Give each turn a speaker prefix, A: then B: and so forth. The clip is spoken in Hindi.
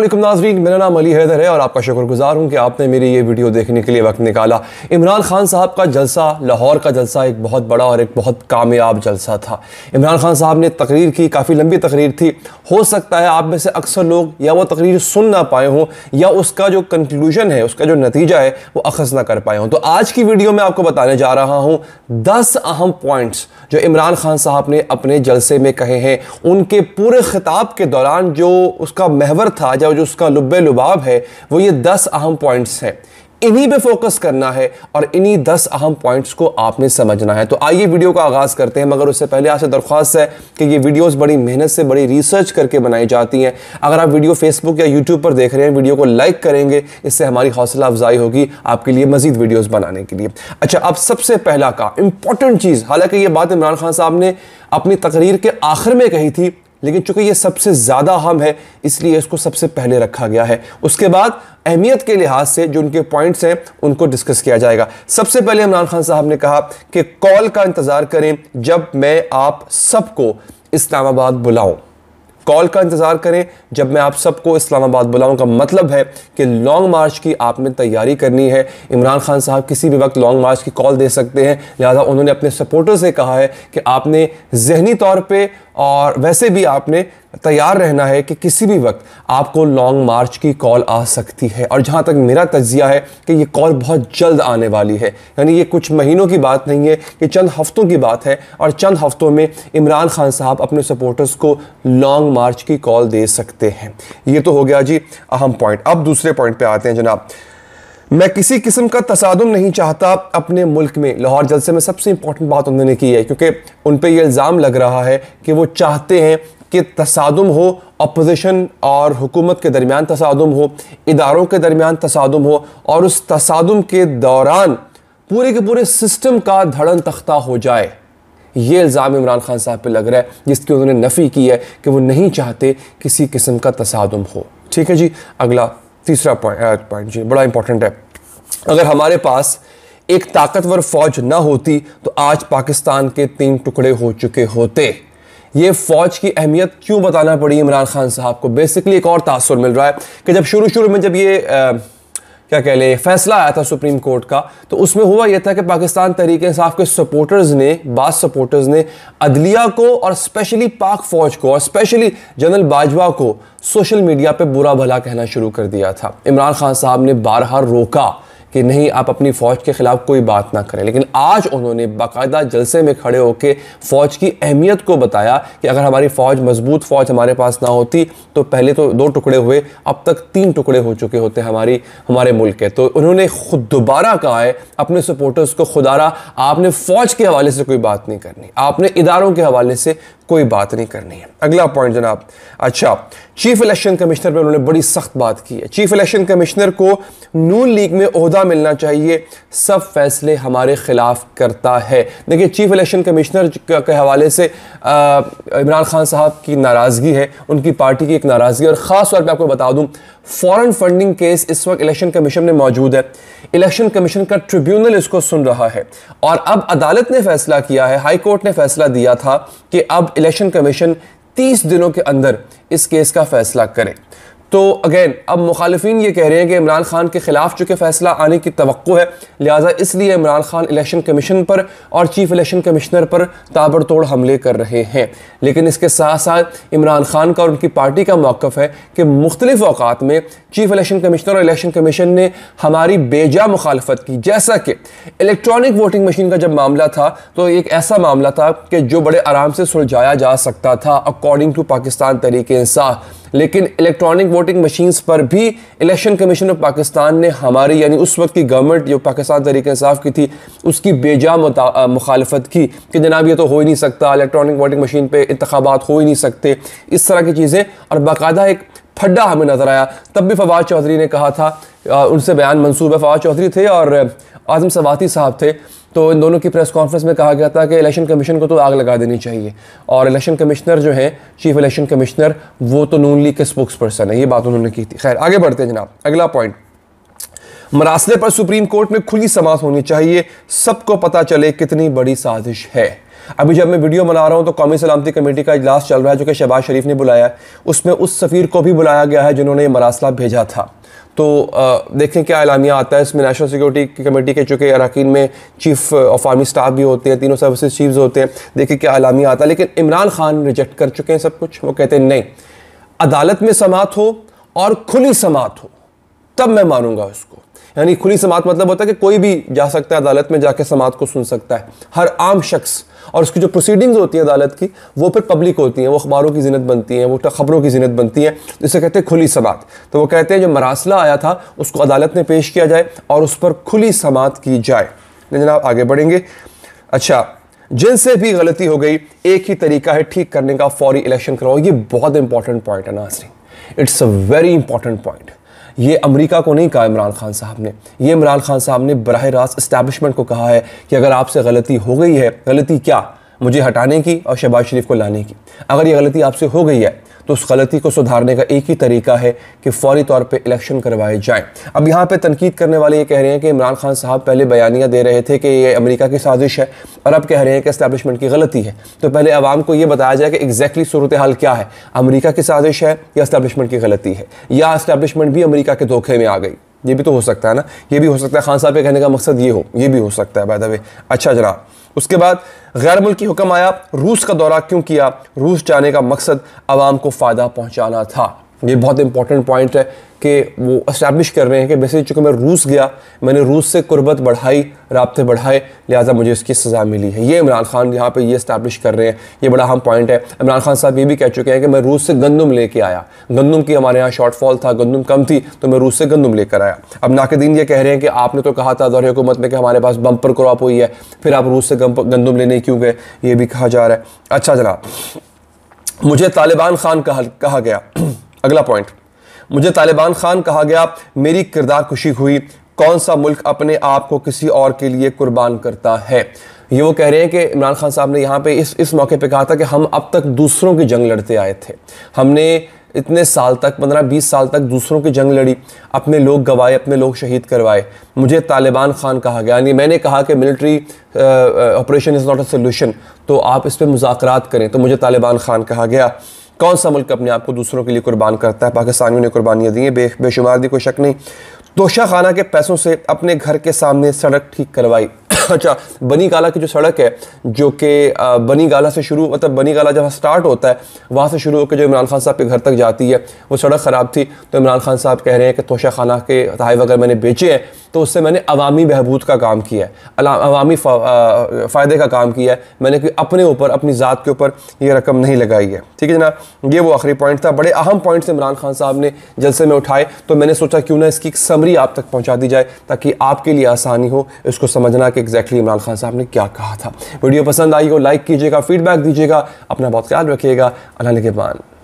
A: अल्लाम नाजवीन मेरा नाम अली हैदर है और आपका शुक्रगुजार हूँ कि आपने मेरी ये वीडियो देखने के लिए वक्त निकाला इमरान खान साहब का जलसा लाहौर का जलसा एक बहुत बड़ा और एक बहुत कामयाब जलसा था इमरान खान साहब ने तकरीर की काफ़ी लंबी तकरीर थी हो सकता है आप में से अक्सर लोग या वो तकरीर सुन ना पाए हों या उसका जो कंक्लूजन है उसका जो नतीजा है वो अखज़ ना कर पाए हों तो आज की वीडियो में आपको बताने जा रहा हूँ दस अहम पॉइंट्स जो इमरान खान साहब ने अपने जलसे में कहे हैं उनके पूरे खिताब के दौरान जो उसका महवर था जब और जो उसका लुब्बे लुबाब है वो ये दस अहम पॉइंट्स हैं इन्हीं पे फोकस करना है और इन्हीं दस अहम पॉइंट्स को आपने समझना है तो आइए वीडियो का आगाज़ करते हैं मगर उससे पहले आपसे दरख्वास्त है कि ये वीडियोस बड़ी मेहनत से बड़ी रिसर्च करके बनाई जाती हैं अगर आप वीडियो फेसबुक या यूट्यूब पर देख रहे हैं वीडियो को लाइक करेंगे इससे हमारी हौसला अफजाई होगी आपके लिए मजीद वीडियोज़ बनाने के लिए अच्छा अब सबसे पहला का इंपॉर्टेंट चीज़ हालांकि ये बात इमरान खान साहब ने अपनी तकरीर के आखिर में कही थी लेकिन चूंकि ये सबसे ज़्यादा अहम है इसलिए इसको सबसे पहले रखा गया है उसके बाद अहमियत के लिहाज से जो उनके पॉइंट्स हैं उनको डिस्कस किया जाएगा सबसे पहले इमरान खान साहब ने कहा कि कॉल का इंतज़ार करें जब मैं आप सबको इस्लामाबाद बुलाऊं कॉल का इंतज़ार करें जब मैं आप सबको इस्लामाबाद बुलाऊं का मतलब है कि लॉन्ग मार्च की आपने तैयारी करनी है इमरान खान साहब किसी भी वक्त लॉन्ग मार्च की कॉल दे सकते हैं लिहाजा उन्होंने अपने सपोर्टर से कहा है कि आपने जहनी तौर पर और वैसे भी आपने तैयार रहना है कि किसी भी वक्त आपको लॉन्ग मार्च की कॉल आ सकती है और जहाँ तक मेरा तजिया है कि ये कॉल बहुत जल्द आने वाली है यानी ये कुछ महीनों की बात नहीं है ये चंद हफ्तों की बात है और चंद हफ्तों में इमरान खान साहब अपने सपोर्टर्स को लॉन्ग मार्च की कॉल दे सकते हैं ये तो हो गया जी अहम पॉइंट अब दूसरे पॉइंट पर आते हैं जनाब मैं किसी किस्म का तसादम नहीं चाहता अपने मुल्क में लाहौर जलसे में सबसे इंपॉर्टेंट बात उन्होंने की है क्योंकि उन पर यह इल्ज़ाम लग रहा है कि वो चाहते हैं कि तसादम हो अपोजिशन और हुकूमत के दरमियान तसादम हो इदारों के दरमियान तसादम हो और उस तसादम के दौरान पूरे के पूरे सिस्टम का धड़न तख्ता हो जाए ये इल्ज़ाम इमरान खान साहब पर लग रहा है जिसकी उन्होंने नफ़ी की है कि वो नहीं चाहते किसी किस्म का तसादम हो ठीक है जी अगला तीसरा पॉइंट पॉइंट uh, जी बड़ा इंपॉर्टेंट है अगर हमारे पास एक ताकतवर फौज ना होती तो आज पाकिस्तान के तीन टुकड़े हो चुके होते ये फ़ौज की अहमियत क्यों बताना पड़ी इमरान खान साहब को बेसिकली एक और तासर मिल रहा है कि जब शुरू शुरू में जब ये आ, uh, क्या कह लें फैसला आया था सुप्रीम कोर्ट का तो उसमें हुआ यह था कि पाकिस्तान तरीके इंसाफ के सपोर्टर्स ने बाद सपोर्टर्स ने अदलिया को और स्पेशली पाक फौज को और स्पेशली जनरल बाजवा को सोशल मीडिया पर बुरा भला कहना शुरू कर दिया था इमरान खान साहब ने बारहा रोका कि नहीं आप अपनी फ़ौज के ख़िलाफ़ कोई बात ना करें लेकिन आज उन्होंने बाकायदा जलसे में खड़े होकर फ़ौज की अहमियत को बताया कि अगर हमारी फ़ौज मजबूत फ़ौज हमारे पास ना होती तो पहले तो दो टुकड़े हुए अब तक तीन टुकड़े हो चुके होते हमारी हमारे मुल्क के तो उन्होंने खुद दोबारा कहा है अपने सपोर्टर्स को खुदारा आपने फ़ौज के हवाले से कोई बात नहीं करनी आपने इदारों के हवाले से कोई बात नहीं करनी है अगला पॉइंट जनाब अच्छा चीफ इलेक्शन कमिश्नर पर उन्होंने बड़ी सख्त बात की है चीफ इलेक्शन कमिश्नर को नून लीग में अहदा मिलना चाहिए सब फैसले हमारे खिलाफ करता है देखिए चीफ इलेक्शन कमिश्नर के हवाले से इमरान खान साहब की नाराज़गी है उनकी पार्टी की एक नाराज़गी और ख़ास तौर पर आपको बता दूं फॉरन फंडिंग केस इस वक्त इलेक्शन कमीशन में मौजूद है इलेक्शन कमीशन का ट्रिब्यूनल इसको सुन रहा है और अब अदालत ने फैसला किया है हाई कोर्ट ने फैसला दिया था कि अब इलेक्शन कमीशन 30 दिनों के अंदर इस केस का फैसला करें तो अगेन अब मुखालफी ये कह रहे हैं कि इमरान खान के खिलाफ चूँकि फैसला आने की तो है लिहाजा इसलिए इमरान खान इलेक्शन कमीशन पर और चीफ इलेक्शन कमिश्नर पर ताबड़तोड़ हमले कर रहे हैं लेकिन इसके साथ साथ इमरान खान का और उनकी पार्टी का मौक़ है कि मुख्तलिफ अवत में चीफ इलेक्शन कमिश्नर और इलेक्शन कमीशन ने हमारी बेजा मुखालफत की जैसा कि इलेक्ट्रॉनिक वोटिंग मशीन का जब मामला था तो एक ऐसा मामला था कि जो बड़े आराम से सुलझाया जा सकता था अकॉर्डिंग टू पाकिस्तान तरीके इंसाफ लेकिन इलेक्ट्रॉनिक वोटिंग मशीन्स पर भी इलेक्शन कमीशन ऑफ पाकिस्तान ने हमारी यानी उस वक्त की गवर्नमेंट जो पाकिस्तान तरीके इंसाफ की थी उसकी बेजा मुखालफत की कि जनाब ये तो हो ही नहीं सकता इलेक्ट्रॉनिक वोटिंग मशीन पर इंतबात हो ही नहीं सकते इस तरह की चीज़ें और बाकायदा एक फड्डा हमें नज़र आया तब भी फवाद चौधरी ने कहा था उनसे बयान मंसूब है फवाद चौधरी थे और आज़म सवाती साहब थे तो इन दोनों की प्रेस कॉन्फ्रेंस में कहा गया था कि इलेक्शन कमीशन को तो आग लगा देनी चाहिए और इलेक्शन कमिश्नर जो है चीफ इलेक्शन कमिश्नर वो तो नून लीग के स्पोक्स पर्सन है ये बात उन्होंने की थी खैर आगे बढ़ते हैं जनाब अगला पॉइंट मरासले पर सुप्रीम कोर्ट में खुली समाप्त होनी चाहिए सबको पता चले कितनी बड़ी साजिश है अभी जब मैं वीडियो बना रहा हूँ तो कौमी सलामती कमेटी का इजलास चल रहा है जो कि शहबाज शरीफ ने बुलाया है उसमें उस सफ़ीर को भी बुलाया गया है जिन्होंने ये मरासला भेजा था तो देखें क्या अलामिया आता है इसमें नेशनल सिक्योरिटी की कमेटी के चूँकि अरकान में चीफ ऑफ आर्मी स्टाफ भी होते हैं तीनों सर्विस चीफ होते हैं देखें क्या अलामिया आता है लेकिन इमरान खान रिजेक्ट कर चुके हैं सब कुछ वो कहते हैं नहीं अदालत में समात हो और खुली समात हो तब मैं मानूंगा उसको यानी खुली समात मतलब होता है कि कोई भी जा सकता है अदालत में जाके समात को सुन सकता है हर आम शख्स और उसकी जो प्रोसीडिंग्स होती हैं अदालत की वो फिर पब्लिक होती हैं वो अखबारों की जीनत बनती हैं वो खबरों की जीनत बनती हैं जिसे कहते हैं खुली समात तो वो कहते हैं जो मरासला आया था उसको अदालत में पेश किया जाए और उस पर खुली समात की जाए तो जनाब आगे बढ़ेंगे अच्छा जिनसे भी गलती हो गई एक ही तरीका है ठीक करने का फौरी इलेक्शन करवाओ ये बहुत इंपॉर्टेंट पॉइंट है नासरी it's a very important point ये अमेरिका को नहीं कहा इमरान खान साहब ने ये इमरान खान साहब ने बरह रास्त इस्टेबलिशमेंट को कहा है कि अगर आपसे गलती हो गई है गलती क्या मुझे हटाने की और शहबाज शरीफ को लाने की अगर ये गलती आपसे हो गई है तो उस गलती को सुधारने का एक ही तरीका है कि फौरी तौर पर इलेक्शन करवाए जाएँ अब यहाँ पर तनकीद करने वाले ये कह रहे हैं कि इमरान खान साहब पहले बयानियाँ दे रहे थे कि ये अमरीका की साजिश है और अब कह रहे हैं कि इस्टेबलिशमेंट की गलती है तो पहले आवाम को ये बताया जाए कि एग्जैक्टली सूरत हाल क्या है अमरीका की साजिश है या इस्टेबलिशमेंट की गलती है या इस्टेबलिशमेंट भी अमरीका के धोखे में आ गई ये भी तो हो सकता है ना ये भी हो सकता है खान साहब के कहने का मकसद ये हो ये भी हो सकता है बाय द वे अच्छा जनाब उसके बाद गैर मुल्की हुक्म आया रूस का दौरा क्यों किया रूस जाने का मकसद आवाम को फ़ायदा पहुँचाना था ये बहुत इंपॉर्टेंट पॉइंट है कि वो इस्टेब्लिश कर रहे हैं कि बेसिकली चूँकि मैं रूस गया मैंने रूस से कुर्बत बढ़ाई रबते बढ़ाए लिहाजा मुझे इसकी सज़ा मिली है ये इमरान खान यहाँ पे ये इस्टेब्लिश कर रहे हैं ये बड़ा अहम पॉइंट है इमरान खान साहब ये भी कह चुके हैं कि मैं रूस से गंदम लेके आया गंदम की हमारे यहाँ शॉर्टफॉल था गंदम कम थी तो मैं रूस से गंदम लेकर आया अब नाकदीन ये कह रहे हैं कि आपने तो कहा था दौर हुकूमत में कि हमारे पास बम्पर क्रॉप हुई है फिर आप रूस से गंदम लेने क्यों गए ये भी कहा जा रहा है अच्छा जनाब मुझे तालिबान खान कहा गया अगला पॉइंट मुझे तालिबान खान कहा गया मेरी किरदार खुशी हुई कौन सा मुल्क अपने आप को किसी और के लिए कुर्बान करता है ये वो कह रहे हैं कि इमरान खान साहब ने यहाँ पे इस इस मौके पे कहा था कि हम अब तक दूसरों की जंग लड़ते आए थे हमने इतने साल तक पंद्रह बीस साल तक दूसरों की जंग लड़ी अपने लोग गवाए अपने लोग शहीद करवाए मुझे तालिबान खान कहा गया यानी मैंने कहा कि military operation is not a solution तो आप इस पर मुजाकर करें तो मुझे तालिबान खान कहा गया कौन सा मुल्क अपने आप को दूसरों के लिए कुर्बान करता है पाकिस्तानियों ने कुर्बानियाँ दी हैं बे बेशुमार दी कोई शक नहीं तोशा खाना के पैसों से अपने घर के सामने सड़क ठीक करवाई अच्छा बनी गाला की जो सड़क है जो कि बनी गाला से शुरू मतलब बनी गाला जहाँ स्टार्ट होता है वहाँ से शुरू होकर जो इमरान खान साहब के घर तक जाती है वो सड़क ख़राब थी तो इमरान खान साहब कह रहे हैं कि तोशा खाना के तहफ़ अगर मैंने बेचे हैं तो उससे मैंने अवामी बहबूद का काम किया है अवामी फ़ायदे का काम किया है मैंने कोई अपने ऊपर अपनी ज़ात के ऊपर ये रकम नहीं लगाई है ठीक है जना ये वो आखिरी पॉइंट था बड़े अहम पॉइंट्स इमरान खान साहब ने जलसे में उठाए तो मैंने सोचा क्यों ना इसकी एक समरी आप तक पहुँचा दी जाए ताकि आपके लिए आसानी हो इसको समझना कि कि एग्जैक्टली इमरान खान साहब ने क्या कहा था वीडियो पसंद आई हो लाइक कीजिएगा फीडबैक दीजिएगा अपना बहुत ख्याल रखिएगा अल्लाह के